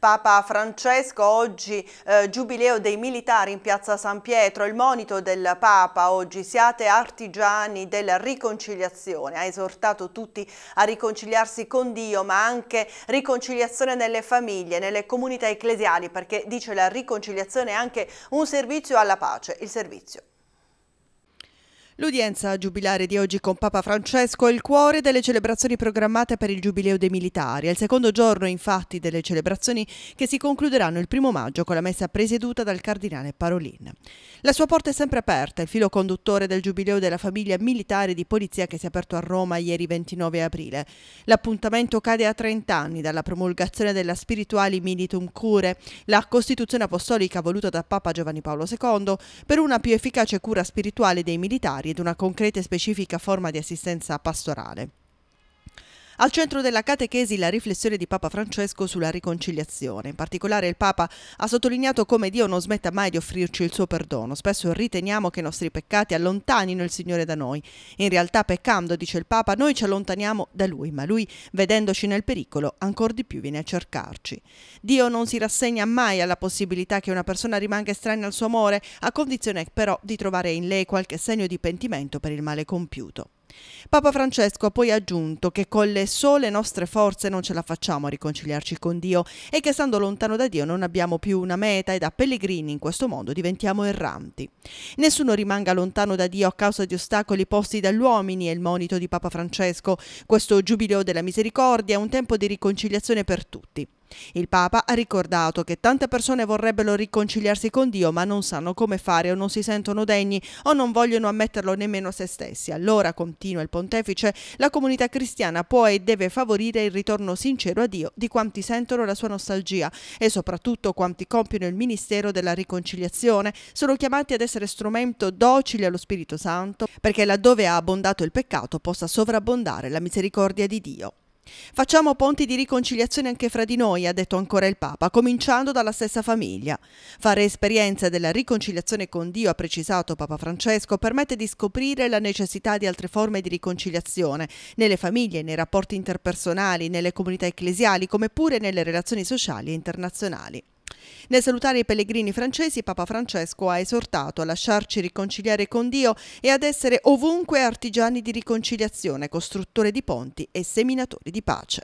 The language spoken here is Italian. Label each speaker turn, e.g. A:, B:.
A: Papa Francesco, oggi eh, giubileo dei militari in piazza San Pietro, il monito del Papa oggi, siate artigiani della riconciliazione, ha esortato tutti a riconciliarsi con Dio, ma anche riconciliazione nelle famiglie, nelle comunità ecclesiali, perché dice la riconciliazione è anche un servizio alla pace, il servizio. L'udienza giubilare di oggi con Papa Francesco è il cuore delle celebrazioni programmate per il Giubileo dei Militari. È il secondo giorno, infatti, delle celebrazioni che si concluderanno il primo maggio con la messa presieduta dal cardinale Parolin. La sua porta è sempre aperta, il filo conduttore del Giubileo della famiglia militare di polizia che si è aperto a Roma ieri 29 aprile. L'appuntamento cade a 30 anni dalla promulgazione della Spirituali Militum Cure, la Costituzione Apostolica voluta da Papa Giovanni Paolo II per una più efficace cura spirituale dei militari ed una concreta e specifica forma di assistenza pastorale. Al centro della catechesi la riflessione di Papa Francesco sulla riconciliazione. In particolare il Papa ha sottolineato come Dio non smetta mai di offrirci il suo perdono. Spesso riteniamo che i nostri peccati allontanino il Signore da noi. In realtà peccando, dice il Papa, noi ci allontaniamo da Lui, ma Lui, vedendoci nel pericolo, ancora di più viene a cercarci. Dio non si rassegna mai alla possibilità che una persona rimanga estranea al suo amore, a condizione però di trovare in lei qualche segno di pentimento per il male compiuto. Papa Francesco ha poi aggiunto che con le sole nostre forze non ce la facciamo a riconciliarci con Dio e che stando lontano da Dio non abbiamo più una meta e da pellegrini in questo mondo diventiamo erranti. Nessuno rimanga lontano da Dio a causa di ostacoli posti dagli uomini è il monito di Papa Francesco. Questo giubileo della misericordia è un tempo di riconciliazione per tutti. Il Papa ha ricordato che tante persone vorrebbero riconciliarsi con Dio ma non sanno come fare o non si sentono degni o non vogliono ammetterlo nemmeno a se stessi. Allora, continua il pontefice, la comunità cristiana può e deve favorire il ritorno sincero a Dio di quanti sentono la sua nostalgia e soprattutto quanti compiono il ministero della riconciliazione, sono chiamati ad essere strumento docile allo Spirito Santo perché laddove ha abbondato il peccato possa sovrabbondare la misericordia di Dio. Facciamo ponti di riconciliazione anche fra di noi, ha detto ancora il Papa, cominciando dalla stessa famiglia. Fare esperienza della riconciliazione con Dio, ha precisato Papa Francesco, permette di scoprire la necessità di altre forme di riconciliazione nelle famiglie, nei rapporti interpersonali, nelle comunità ecclesiali, come pure nelle relazioni sociali e internazionali. Nel salutare i pellegrini francesi, Papa Francesco ha esortato a lasciarci riconciliare con Dio e ad essere ovunque artigiani di riconciliazione, costruttore di ponti e seminatori di pace.